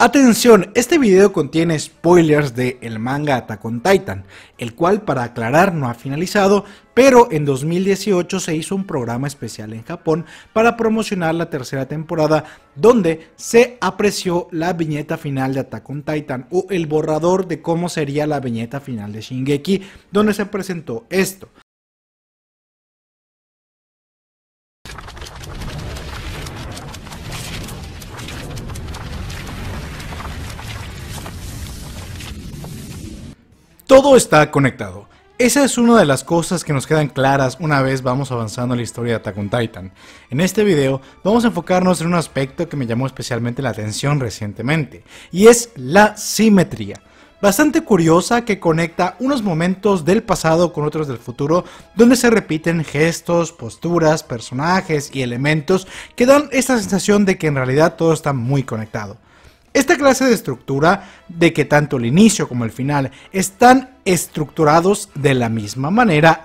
Atención, este video contiene spoilers de el manga Attack on Titan, el cual para aclarar no ha finalizado, pero en 2018 se hizo un programa especial en Japón para promocionar la tercera temporada donde se apreció la viñeta final de Attack on Titan o el borrador de cómo sería la viñeta final de Shingeki donde se presentó esto. Todo está conectado. Esa es una de las cosas que nos quedan claras una vez vamos avanzando en la historia de Attack on Titan. En este video vamos a enfocarnos en un aspecto que me llamó especialmente la atención recientemente, y es la simetría bastante curiosa que conecta unos momentos del pasado con otros del futuro, donde se repiten gestos, posturas, personajes y elementos que dan esta sensación de que en realidad todo está muy conectado. Esta clase de estructura, de que tanto el inicio como el final están estructurados de la misma manera,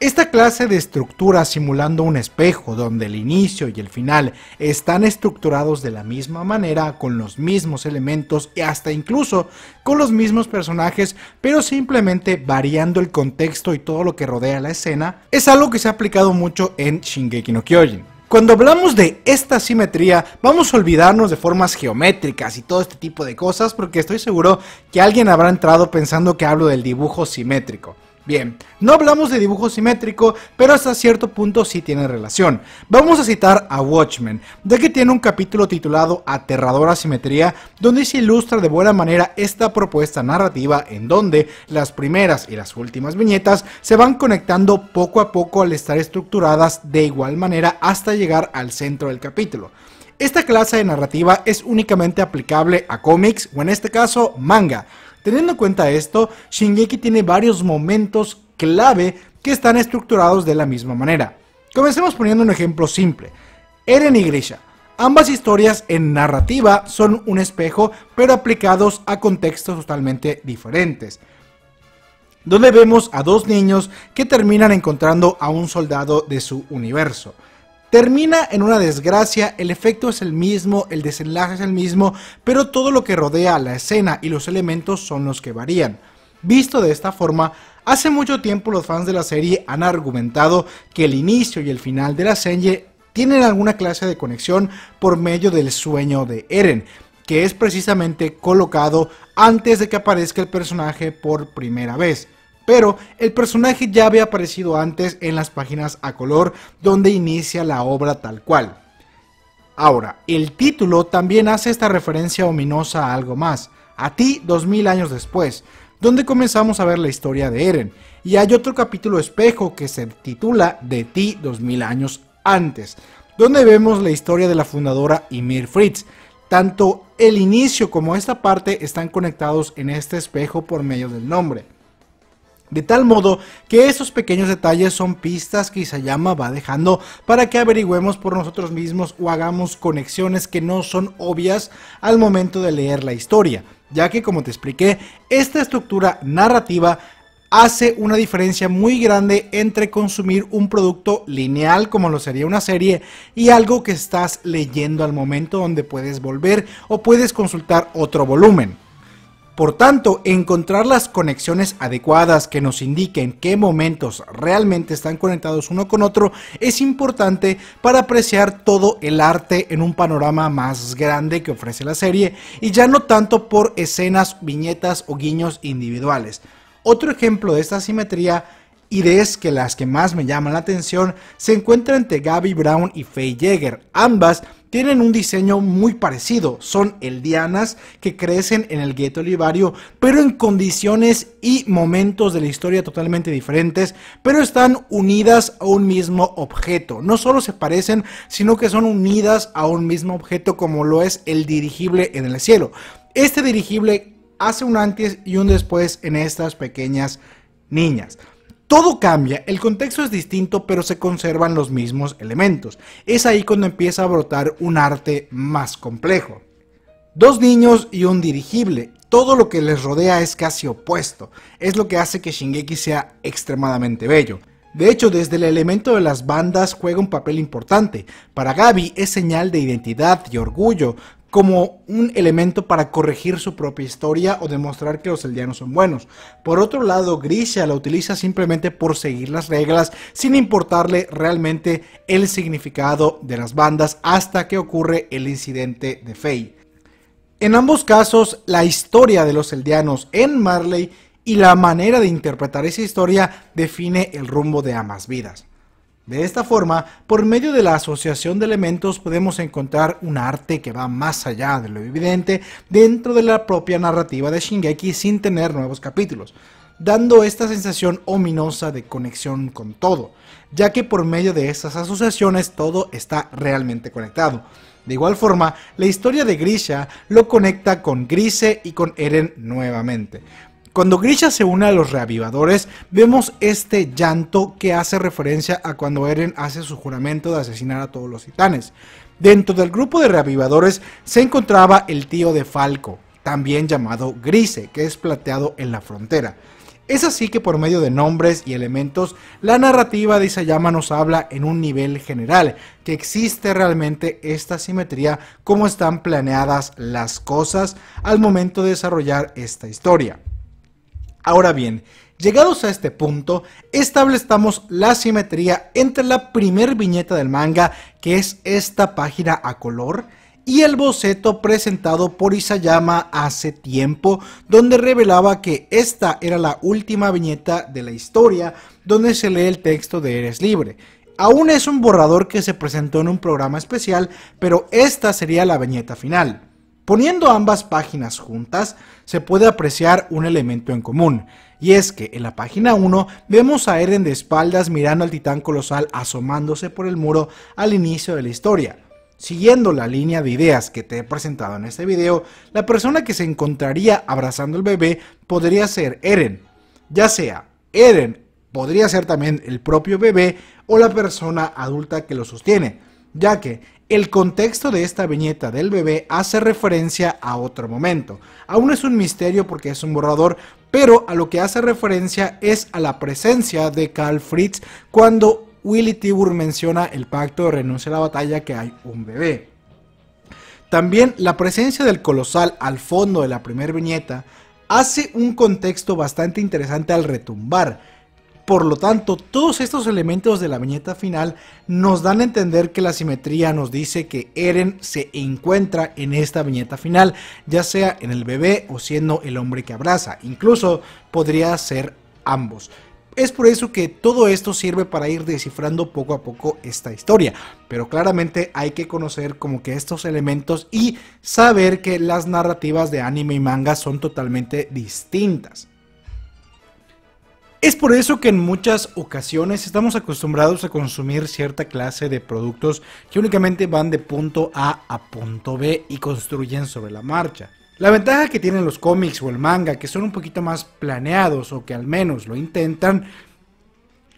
esta clase de estructura simulando un espejo donde el inicio y el final están estructurados de la misma manera, con los mismos elementos y hasta incluso con los mismos personajes, pero simplemente variando el contexto y todo lo que rodea la escena, es algo que se ha aplicado mucho en Shingeki no Kyojin. Cuando hablamos de esta simetría, vamos a olvidarnos de formas geométricas y todo este tipo de cosas porque estoy seguro que alguien habrá entrado pensando que hablo del dibujo simétrico. Bien, no hablamos de dibujo simétrico, pero hasta cierto punto sí tiene relación. Vamos a citar a Watchmen, ya que tiene un capítulo titulado Aterradora Simetría, donde se ilustra de buena manera esta propuesta narrativa en donde las primeras y las últimas viñetas se van conectando poco a poco al estar estructuradas de igual manera hasta llegar al centro del capítulo. Esta clase de narrativa es únicamente aplicable a cómics o en este caso manga, Teniendo en cuenta esto, Shingeki tiene varios momentos clave que están estructurados de la misma manera. Comencemos poniendo un ejemplo simple. Eren y Grisha. Ambas historias en narrativa son un espejo, pero aplicados a contextos totalmente diferentes. Donde vemos a dos niños que terminan encontrando a un soldado de su universo. Termina en una desgracia, el efecto es el mismo, el desenlace es el mismo, pero todo lo que rodea a la escena y los elementos son los que varían. Visto de esta forma, hace mucho tiempo los fans de la serie han argumentado que el inicio y el final de la serie tienen alguna clase de conexión por medio del sueño de Eren, que es precisamente colocado antes de que aparezca el personaje por primera vez pero el personaje ya había aparecido antes en las páginas a color donde inicia la obra tal cual. Ahora, el título también hace esta referencia ominosa a algo más, a ti 2000 años después, donde comenzamos a ver la historia de Eren, y hay otro capítulo espejo que se titula De ti 2000 años antes, donde vemos la historia de la fundadora Ymir Fritz. Tanto el inicio como esta parte están conectados en este espejo por medio del nombre. De tal modo que esos pequeños detalles son pistas que Isayama va dejando para que averigüemos por nosotros mismos o hagamos conexiones que no son obvias al momento de leer la historia, ya que como te expliqué, esta estructura narrativa hace una diferencia muy grande entre consumir un producto lineal como lo sería una serie y algo que estás leyendo al momento donde puedes volver o puedes consultar otro volumen. Por tanto, encontrar las conexiones adecuadas que nos indiquen qué momentos realmente están conectados uno con otro es importante para apreciar todo el arte en un panorama más grande que ofrece la serie y ya no tanto por escenas, viñetas o guiños individuales. Otro ejemplo de esta simetría y de es que las que más me llaman la atención se encuentran entre Gabby Brown y Faye Yeager, ambas tienen un diseño muy parecido, son eldianas que crecen en el gueto olivario, pero en condiciones y momentos de la historia totalmente diferentes, pero están unidas a un mismo objeto. No solo se parecen, sino que son unidas a un mismo objeto como lo es el dirigible en el cielo. Este dirigible hace un antes y un después en estas pequeñas niñas. Todo cambia, el contexto es distinto, pero se conservan los mismos elementos. Es ahí cuando empieza a brotar un arte más complejo. Dos niños y un dirigible, todo lo que les rodea es casi opuesto, es lo que hace que Shingeki sea extremadamente bello. De hecho, desde el elemento de las bandas juega un papel importante. Para Gabi es señal de identidad y orgullo, como un elemento para corregir su propia historia o demostrar que los Eldianos son buenos. Por otro lado, Grisha la utiliza simplemente por seguir las reglas sin importarle realmente el significado de las bandas hasta que ocurre el incidente de Faye. En ambos casos, la historia de los Eldianos en Marley y la manera de interpretar esa historia define el rumbo de ambas vidas. De esta forma, por medio de la asociación de elementos podemos encontrar un arte que va más allá de lo evidente dentro de la propia narrativa de Shingeki sin tener nuevos capítulos, dando esta sensación ominosa de conexión con todo, ya que por medio de estas asociaciones todo está realmente conectado. De igual forma, la historia de Grisha lo conecta con Grise y con Eren nuevamente, cuando Grisha se une a los reavivadores, vemos este llanto que hace referencia a cuando Eren hace su juramento de asesinar a todos los titanes. Dentro del grupo de reavivadores se encontraba el tío de Falco, también llamado Grise, que es plateado en la frontera. Es así que por medio de nombres y elementos, la narrativa de Isayama nos habla en un nivel general, que existe realmente esta simetría, cómo están planeadas las cosas al momento de desarrollar esta historia. Ahora bien, llegados a este punto, establecemos la simetría entre la primer viñeta del manga, que es esta página a color, y el boceto presentado por Isayama hace tiempo, donde revelaba que esta era la última viñeta de la historia donde se lee el texto de Eres Libre. Aún es un borrador que se presentó en un programa especial, pero esta sería la viñeta final. Poniendo ambas páginas juntas, se puede apreciar un elemento en común, y es que en la página 1 vemos a Eren de espaldas mirando al titán colosal asomándose por el muro al inicio de la historia. Siguiendo la línea de ideas que te he presentado en este video, la persona que se encontraría abrazando al bebé podría ser Eren. Ya sea Eren, podría ser también el propio bebé o la persona adulta que lo sostiene, ya que el contexto de esta viñeta del bebé hace referencia a otro momento. Aún es un misterio porque es un borrador, pero a lo que hace referencia es a la presencia de Carl Fritz cuando Willy Tibur menciona el pacto de renuncia a la batalla que hay un bebé. También la presencia del colosal al fondo de la primera viñeta hace un contexto bastante interesante al retumbar por lo tanto, todos estos elementos de la viñeta final nos dan a entender que la simetría nos dice que Eren se encuentra en esta viñeta final, ya sea en el bebé o siendo el hombre que abraza, incluso podría ser ambos. Es por eso que todo esto sirve para ir descifrando poco a poco esta historia, pero claramente hay que conocer como que estos elementos y saber que las narrativas de anime y manga son totalmente distintas. Es por eso que en muchas ocasiones estamos acostumbrados a consumir cierta clase de productos que únicamente van de punto A a punto B y construyen sobre la marcha. La ventaja que tienen los cómics o el manga, que son un poquito más planeados o que al menos lo intentan,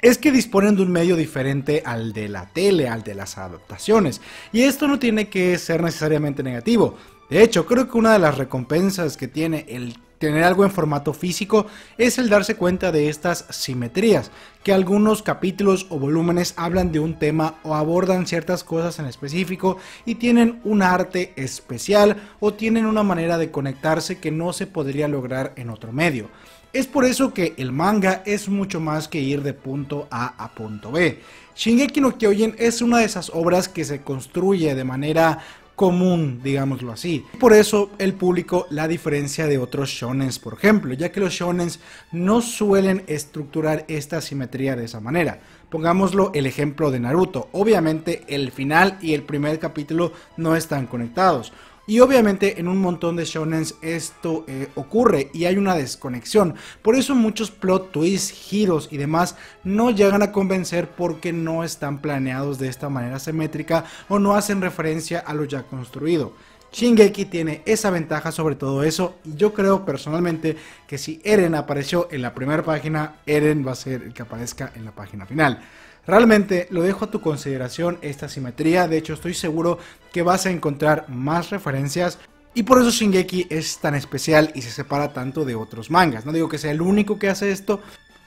es que disponen de un medio diferente al de la tele, al de las adaptaciones. Y esto no tiene que ser necesariamente negativo. De hecho, creo que una de las recompensas que tiene el tener algo en formato físico es el darse cuenta de estas simetrías, que algunos capítulos o volúmenes hablan de un tema o abordan ciertas cosas en específico y tienen un arte especial o tienen una manera de conectarse que no se podría lograr en otro medio. Es por eso que el manga es mucho más que ir de punto A a punto B. Shingeki no Kyojin es una de esas obras que se construye de manera común, digámoslo así. Por eso el público la diferencia de otros shonens, por ejemplo, ya que los shonens no suelen estructurar esta simetría de esa manera. Pongámoslo el ejemplo de Naruto. Obviamente el final y el primer capítulo no están conectados. Y obviamente en un montón de shonens esto eh, ocurre y hay una desconexión. Por eso muchos plot twists, giros y demás no llegan a convencer porque no están planeados de esta manera simétrica o no hacen referencia a lo ya construido. Shingeki tiene esa ventaja sobre todo eso y yo creo personalmente que si Eren apareció en la primera página, Eren va a ser el que aparezca en la página final. Realmente lo dejo a tu consideración esta simetría, de hecho estoy seguro que vas a encontrar más referencias y por eso Shingeki es tan especial y se separa tanto de otros mangas. No digo que sea el único que hace esto,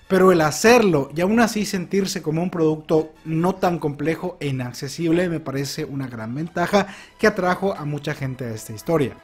pero el hacerlo y aún así sentirse como un producto no tan complejo e inaccesible me parece una gran ventaja que atrajo a mucha gente a esta historia.